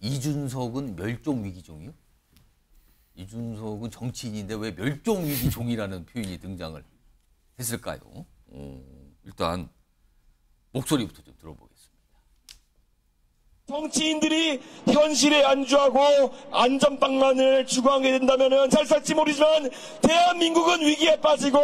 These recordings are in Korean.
이준석은 멸종 위기 종이요? 이준석은 정치인인데 왜 멸종 위기 종이라는 표현이 등장을 했을까요? 어, 일단 목소리부터 좀 들어보겠습니다. 정치인들이 현실에 안주하고 안전빵만을 추구하게 된다면 잘 살지 모르지만 대한민국은 위기에 빠지고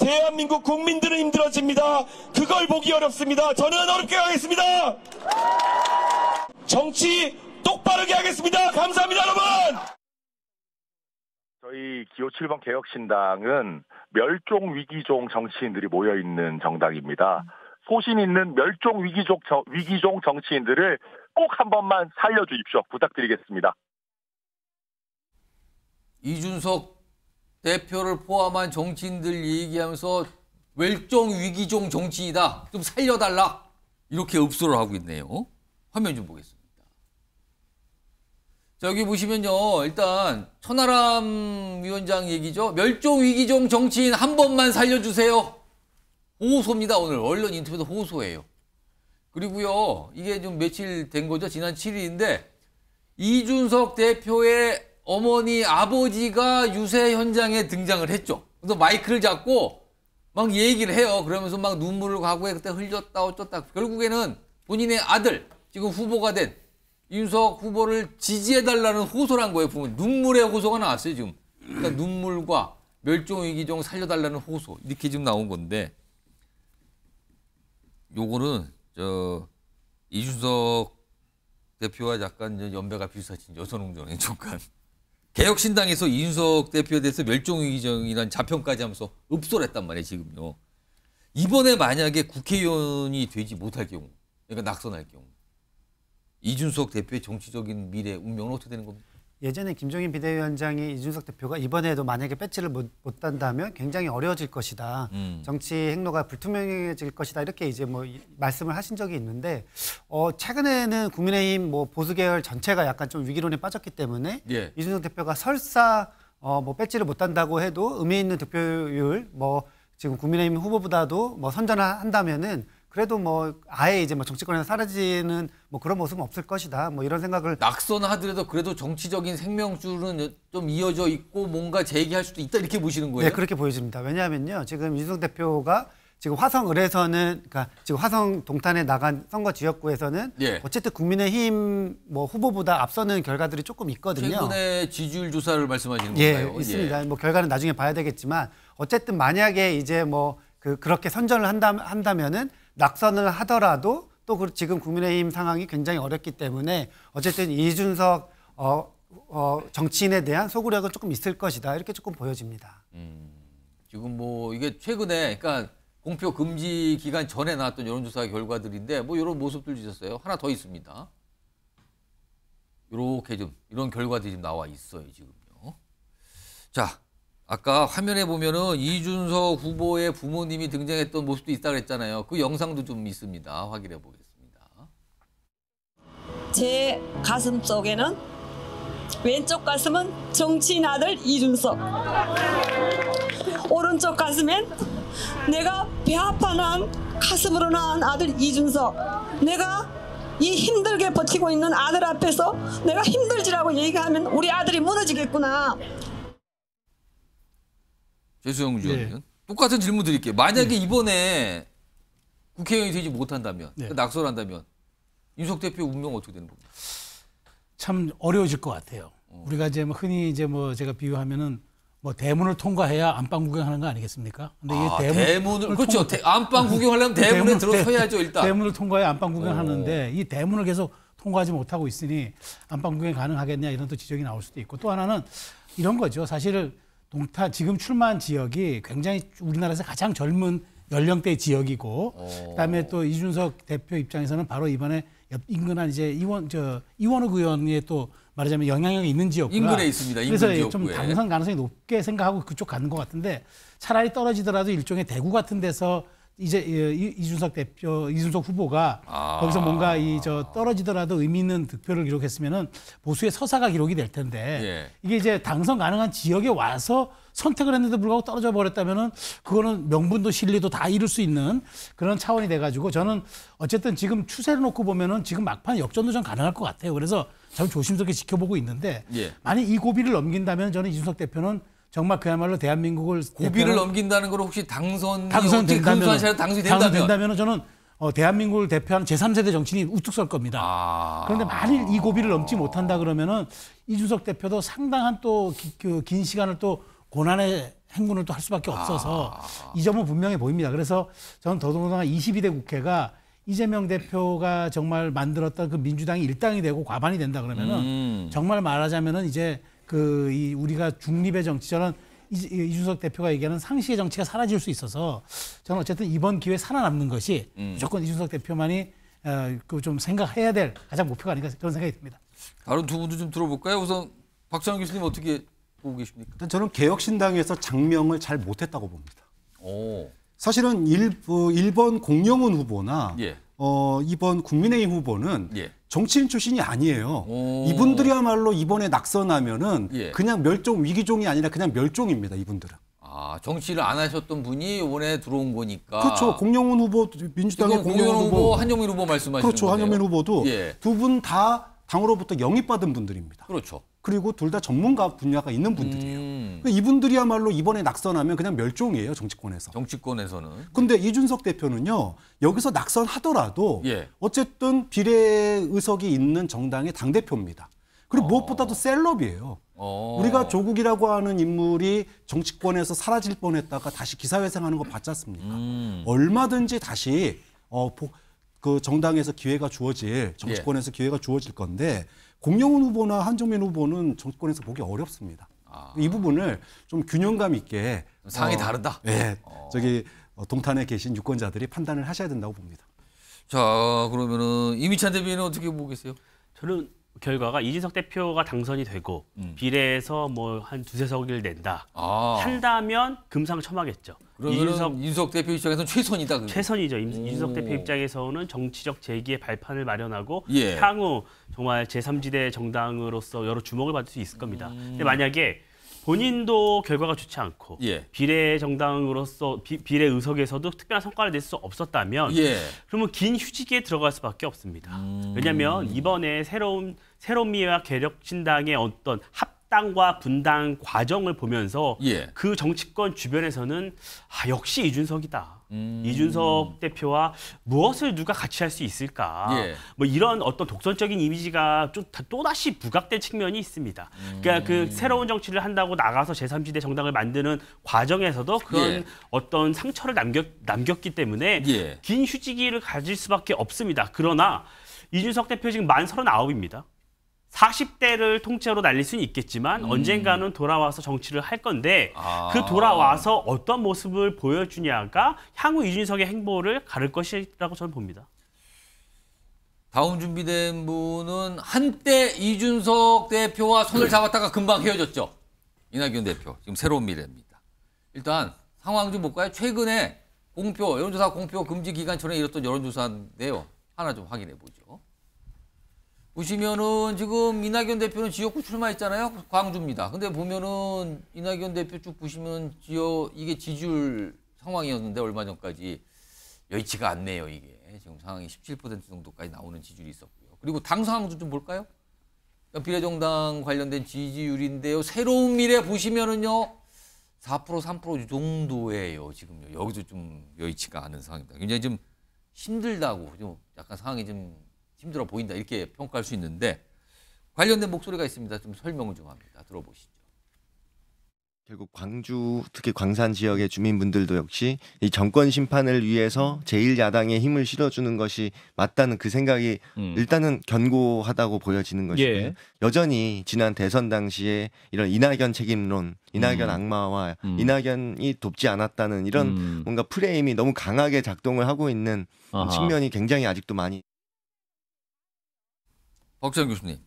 대한민국 국민들은 힘들어집니다. 그걸 보기 어렵습니다. 저는 어렵게 가겠습니다. 정치 똑바르게 하겠습니다. 감사합니다, 여러분. 저희 기호 7번 개혁신당은 멸종 위기종 정치인들이 모여 있는 정당입니다. 소신 있는 멸종 위기종, 위기종 정치인들을 꼭 한 번만 살려주십시오. 부탁드리겠습니다. 이준석 대표를 포함한 정치인들 얘기하면서 멸종 위기종 정치이다. 좀 살려달라. 이렇게 읍소를 하고 있네요. 화면 좀 보겠습니다. 자, 여기 보시면요. 일단 천하람 위원장 얘기죠. 멸종 위기종 정치인 한 번만 살려주세요. 호소입니다. 오늘 언론 인터뷰도 호소해요 그리고요. 이게 좀 며칠 된 거죠. 지난 7일인데 이준석 대표의 어머니 아버지가 유세 현장에 등장을 했죠. 그래서 마이크를 잡고 막 얘기를 해요. 그러면서 막 눈물을 과거에 그때 흘렸다 어쩌다 결국에는 본인의 아들 지금 후보가 된 윤석 후보를 지지해달라는 호소란 거예요. 보면 눈물의 호소가 나왔어요. 지금. 그러니까 음. 눈물과 멸종위기 종 살려달라는 호소 이렇게 지금 나온 건데 요거는 저 이준석 대표와 약간 연배가 비슷하신 여선홍전의 잠깐 개혁신당에서 이준석 대표에 대해서 멸종위기정이라는 자평까지 하면서 읍소했단 말이에요. 지금요. 이번에 만약에 국회의원이 되지 못할 경우 그러니까 낙선할 경우 이준석 대표의 정치적인 미래 운명은 어떻게 되는 겁니까? 예전에 김종인 비대위원장이 이준석 대표가 이번에도 만약에 배치를 못, 못 단다면 굉장히 어려워질 것이다. 음. 정치 행로가 불투명해질 것이다. 이렇게 이제 뭐 말씀을 하신 적이 있는데 어, 최근에는 국민의힘 뭐 보수 계열 전체가 약간 좀 위기론에 빠졌기 때문에 예. 이준석 대표가 설사 어, 뭐 배지를 못 단다고 해도 의미 있는 득표율 뭐 지금 국민의힘 후보보다도 뭐 선전한다면은 그래도 뭐 아예 이제 뭐 정치권에서 사라지는 뭐 그런 모습은 없을 것이다. 뭐 이런 생각을 낙선하더라도 그래도 정치적인 생명줄은 좀 이어져 있고 뭔가 재기할 수도 있다 이렇게 보시는 거예요? 네, 그렇게 보여집니다. 왜냐하면요, 지금 이준석 대표가 지금 화성 을에서는 그러니까 지금 화성 동탄에 나간 선거 지역구에서는 예. 어쨌든 국민의힘 뭐 후보보다 앞서는 결과들이 조금 있거든요. 최근에 지지율 조사를 말씀하시는 예, 건가요? 있습니다. 예. 뭐 결과는 나중에 봐야 되겠지만 어쨌든 만약에 이제 뭐 그, 그렇게 선전을 한다, 한다면은 낙선을 하더라도 또 그 지금 국민의힘 상황이 굉장히 어렵기 때문에 어쨌든 이준석 어, 어, 정치인에 대한 소구력은 조금 있을 것이다 이렇게 조금 보여집니다. 음, 지금 뭐 이게 최근에 그러니까 공표 금지 기간 전에 나왔던 여론조사 결과들인데 뭐 이런 모습들 주셨어요. 하나 더 있습니다. 이렇게 좀 이런 결과들이 나와 있어요 지금요. 자 아까 화면에 보면은 이준석 후보의 부모님이 등장했던 모습도 있다 그랬잖아요. 그 영상도 좀 있습니다. 확인해 보겠습니다. 제 가슴 쪽에는 왼쪽 가슴은 정치인 아들 이준석. 오른쪽 가슴엔 내가 배 아파 난 가슴으로 낳은 아들 이준석. 내가 이 힘들게 버티고 있는 아들 앞에서 내가 힘들지라고 얘기하면 우리 아들이 무너지겠구나. 최수영 의원은 네. 똑같은 질문 드릴게요. 만약에 네. 이번에 국회의원이 되지 못한다면 네. 그러니까 낙선 한다면 윤석 대표 운명 어떻게 되는 겁니까? 참 어려워질 것 같아요. 어. 우리가 이제 뭐 흔히 이제 뭐 제가 비유하면은 뭐 대문을 통과해야 안방 구경하는 거 아니겠습니까? 근데 이게 아, 대문, 대문을 그렇죠. 통... 안방 구경하려면 대문에 대문, 들어서야죠 일단. 대문을 통과해 안방 구경하는데 어. 이 대문을 계속 통과하지 못하고 있으니 안방 구경 가능하겠냐 이런 또 지적이 나올 수도 있고 또 하나는 이런 거죠. 사실 동탄 지금 출마한 지역이 굉장히 우리나라에서 가장 젊은 연령대 지역이고 오. 어. 그다음에 또 이준석 대표 입장에서는 바로 이번에 인근한 이제 이원 저 이원욱 의원의 또 말하자면 영향력이 있는 지역 인근에 있습니다. 인근 그래서 지역구에. 좀 당선 가능성이 높게 생각하고 그쪽 가는 것 같은데 차라리 떨어지더라도 일종의 대구 같은 데서 이제 예, 이준석 대표 이준석 후보가 아. 거기서 뭔가 이 저 떨어지더라도 의미 있는 득표를 기록했으면은 보수의 서사가 기록이 될 텐데 예. 이게 이제 당선 가능한 지역에 와서 선택을 했는데 불구하고 떨어져 버렸다면은 그거는 명분도 실리도 다 이룰 수 있는 그런 차원이 돼 가지고 저는 어쨌든 지금 추세를 놓고 보면은 지금 막판 역전도 전 가능할 것 같아요. 그래서 참 조심스럽게 지켜보고 있는데 예. 만약 이 고비를 넘긴다면 저는 이준석 대표는 정말 그야말로 대한민국을 고비를 넘긴다는 걸 혹시 당선 당선된다면 당선된다면 된다면 저는 어, 대한민국을 대표하는 제3세대 정치인이 우뚝 설 겁니다. 아... 그런데 만일 이 고비를 넘지 못한다 그러면은 이준석 대표도 상당한 또긴 그 시간을 또 고난의 행군을 또 할 수밖에 없어서 아... 이 점은 분명해 보입니다. 그래서 저는 더더군다나 22대 국회가 이재명 대표가 정말 만들었던 그 민주당이 일당이 되고 과반이 된다 그러면은 음... 정말 말하자면은 이제 그이 우리가 중립의 정치 저는 이준석 대표가 얘기하는 상시의 정치가 사라질 수 있어서 저는 어쨌든 이번 기회에 살아남는 것이 음. 무조건 이준석 대표만이 어, 그좀 생각해야 될 가장 목표가 아닌가 그런 생각이 듭니다. 다른 두 분도 좀 들어볼까요? 우선 박찬영 교수님 어떻게 보고 계십니까? 일단 저는 개혁신당에서 장명을 잘 못했다고 봅니다. 오. 사실은 일, 어, 일본 공영훈 후보나 예. 어, 이번 국민의힘 후보는 예. 정치인 출신이 아니에요. 오. 이분들이야말로 이번에 낙선하면은 예. 그냥 멸종 위기종이 아니라 그냥 멸종입니다. 이분들은. 아 정치를 안 하셨던 분이 이번에 들어온 거니까. 그렇죠. 공영훈 후보 민주당의 공영훈, 후보, 후보, 한용민 후보 말씀하시는 그렇죠. 거네요. 한용민 후보도 예. 두분 다 당으로부터 영입받은 분들입니다. 그렇죠. 그리고 둘 다 전문가 분야가 있는 분들이에요. 음. 그러니까 이분들이야말로 이번에 낙선하면 그냥 멸종이에요 정치권에서. 정치권에서는. 근데 이준석 대표는요 여기서 낙선하더라도 예. 어쨌든 비례 의석이 있는 정당의 당 대표입니다. 그리고 어. 무엇보다도 셀럽이에요. 어. 우리가 조국이라고 하는 인물이 정치권에서 사라질 뻔했다가 다시 기사회생하는 거 봤지 않습니까? 음. 얼마든지 다시 어, 그 정당에서 기회가 주어질 예. 정치권에서 예. 기회가 주어질 건데 공영훈 후보나 한정민 후보는 정권에서 보기 어렵습니다. 아. 이 부분을 좀 균형감 있게 상이 어, 다르다. 네, 어. 저기 어, 동탄에 계신 유권자들이 판단을 하셔야 된다고 봅니다. 자 그러면은 이미찬 대변인 어떻게 보고 계세요? 저는 결과가 이준석 대표가 당선이 되고 음. 비례에서 뭐 한 두세 석을 낸다 아. 한다면 금상첨화겠죠. 이준석 이준석 대표 입장에서는 최선이다. 그게. 최선이죠. 임, 이준석 대표 입장에서는 정치적 재기의 발판을 마련하고 예. 향후 정말 제3지대 정당으로서 여러 주목을 받을 수 있을 겁니다. 음. 근데 만약에 본인도 결과가 좋지 않고 예. 비례 정당으로서 비, 비례 의석에서도 특별한 성과를 낼 수 없었다면 예. 그러면 긴 휴직에 들어갈 수밖에 없습니다. 음... 왜냐하면 이번에 새로운 새로미와 개혁신당의 어떤 합 합당과 분당 과정을 보면서 예. 그 정치권 주변에서는 아, 역시 이준석이다. 음. 이준석 대표와 무엇을 누가 같이 할 수 있을까? 예. 뭐 이런 어떤 독선적인 이미지가 또 다시 부각된 측면이 있습니다. 그러니까 음. 그러니까 그 새로운 정치를 한다고 나가서 제3지대 정당을 만드는 과정에서도 그런 예. 어떤 상처를 남겼, 남겼기 때문에 예. 긴 휴지기를 가질 수밖에 없습니다. 그러나 이준석 대표 지금 만3 9입니다 40대를 통째로 날릴 수는 있겠지만 음. 언젠가는 돌아와서 정치를 할 건데 아. 그 돌아와서 어떤 모습을 보여주냐가 향후 이준석의 행보를 가를 것이라고 저는 봅니다. 다음 준비된 분은 한때 이준석 대표와 손을 잡았다가 금방 헤어졌죠. 이낙연 대표 지금 새로운 미래입니다. 일단 상황 좀 볼까요? 최근에 공표 여론조사 공표 금지 기간 전에 이뤘던 여론조사인데요. 하나 좀 확인해 보죠. 보시면은 지금 이낙연 대표는 지역구 출마했잖아요. 광주입니다. 근데 보면은 이낙연 대표 쭉 보시면 지역 이게 지지율 상황이었는데 얼마 전까지 여의치가 않네요. 이게 지금 상황이 17% 정도까지 나오는 지지율이 있었고요. 그리고 당 상황도 좀 볼까요? 그러니까 비례정당 관련된 지지율인데요. 새로운 미래 보시면은요. 4% 3 정도예요. 지금여기서좀 여의치가 않은 상황입니다. 굉장히 좀 힘들다고 좀 약간 상황이 좀 힘들어 보인다 이렇게 평가할 수 있는데 관련된 목소리가 있습니다. 좀 설명을 좀 합니다. 들어보시죠. 결국 광주 특히 광산 지역의 주민분들도 역시 이 정권 심판을 위해서 제1야당의 힘을 실어주는 것이 맞다는 그 생각이 음. 일단은 견고하다고 보여지는 것이고요. 예. 여전히 지난 대선 당시에 이런 이낙연 책임론, 이낙연 음. 악마와 음. 이낙연이 돕지 않았다는 이런 음. 뭔가 프레임이 너무 강하게 작동을 하고 있는 아하. 측면이 굉장히 아직도 많이 박찬 교수님,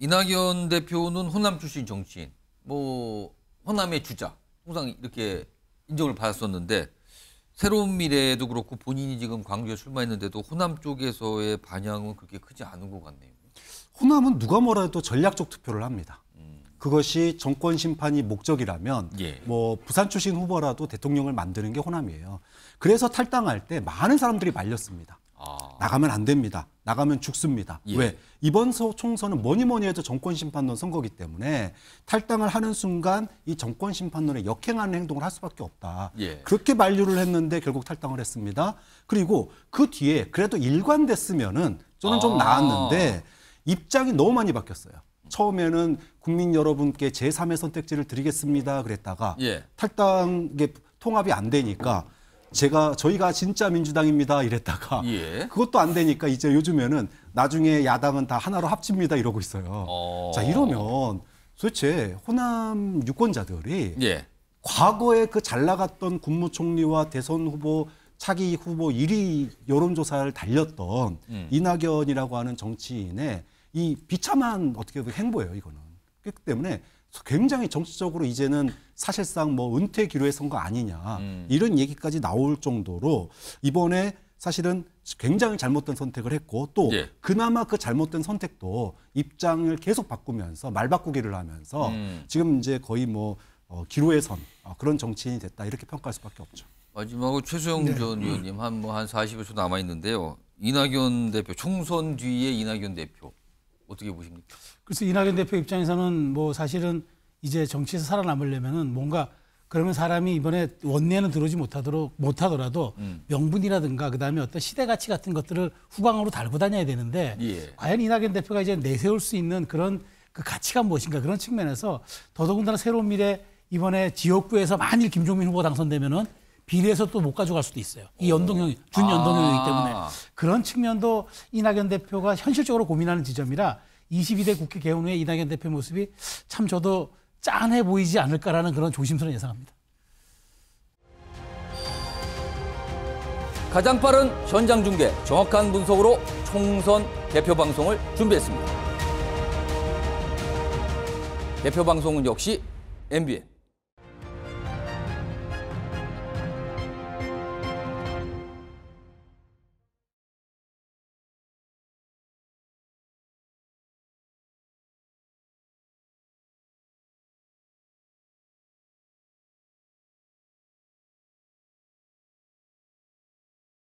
이낙연 대표는 호남 출신 정치인, 뭐 호남의 주자, 항상 이렇게 인정을 받았었는데 새로운 미래도 그렇고 본인이 지금 광주에 출마했는데도 호남 쪽에서의 반향은 그렇게 크지 않은 것 같네요. 호남은 누가 뭐라 도 전략적 투표를 합니다. 음. 그것이 정권 심판이 목적이라면 예. 뭐 부산 출신 후보라도 대통령을 만드는 게 호남이에요. 그래서 탈당할 때 많은 사람들이 말렸습니다. 아. 나가면 안 됩니다. 나가면 죽습니다. 예. 왜? 이번 총선은 뭐니 뭐니 해도 정권 심판론 선거기 때문에 탈당을 하는 순간 이 정권 심판론에 역행하는 행동을 할 수밖에 없다. 예. 그렇게 만류를 했는데 결국 탈당을 했습니다. 그리고 그 뒤에 그래도 일관됐으면은 저는 아. 좀 나았는데 입장이 너무 많이 바뀌었어요. 처음에는 국민 여러분께 제3의 선택지를 드리겠습니다. 그랬다가 예. 탈당의 통합이 안 되니까 제가 저희가 진짜 민주당입니다 이랬다가 예. 그것도 안 되니까 이제 요즘에는 나중에 야당은 다 하나로 합칩니다 이러고 있어요. 어... 자 이러면 도대체 호남 유권자들이 예. 과거에 그 잘 나갔던 국무총리와 대선 후보 차기 후보 1위 여론조사를 달렸던 음. 이낙연이라고 하는 정치인의 이 비참한 어떻게 보면 행보예요 이거는. 그렇기 때문에 굉장히 정치적으로 이제는 사실상 뭐 은퇴 기로에 선거 아니냐 음. 이런 얘기까지 나올 정도로 이번에 사실은 굉장히 잘못된 선택을 했고 또 예. 그나마 그 잘못된 선택도 입장을 계속 바꾸면서 말 바꾸기를 하면서 음. 지금 이제 거의 뭐 어, 기로에 선 어, 그런 정치인이 됐다 이렇게 평가할 수밖에 없죠. 마지막으로 최수영 네. 전 의원님 한 뭐한 뭐한 40여 초 남아 있는데요. 이낙연 대표 총선 뒤에 이낙연 대표 어떻게 보십니까? 그래서 이낙연 대표 입장에서는 뭐 사실은 이제 정치에서 살아남으려면은 뭔가 그러면 사람이 이번에 원내는 들어오지 못하도록 못하더라도 음. 명분이라든가 그다음에 어떤 시대 가치 같은 것들을 후방으로 달고 다녀야 되는데 예. 과연 이낙연 대표가 이제 내세울 수 있는 그런 그 가치가 무엇인가 그런 측면에서 더더군다나 새로운 미래 이번에 지역구에서 만일 김종민 후보 당선되면은 비례해서 또 못 가져갈 수도 있어요. 이 연동형, 준연동형이기 아. 때문에. 아. 그런 측면도 이낙연 대표가 현실적으로 고민하는 지점이라 22대 국회 개원 후에 이낙연 대표 모습이 참 저도 짠해 보이지 않을까라는 그런 조심스러운 예상합니다. 가장 빠른 현장 중계, 정확한 분석으로 총선 대표 방송을 준비했습니다. 대표 방송은 역시 MBN.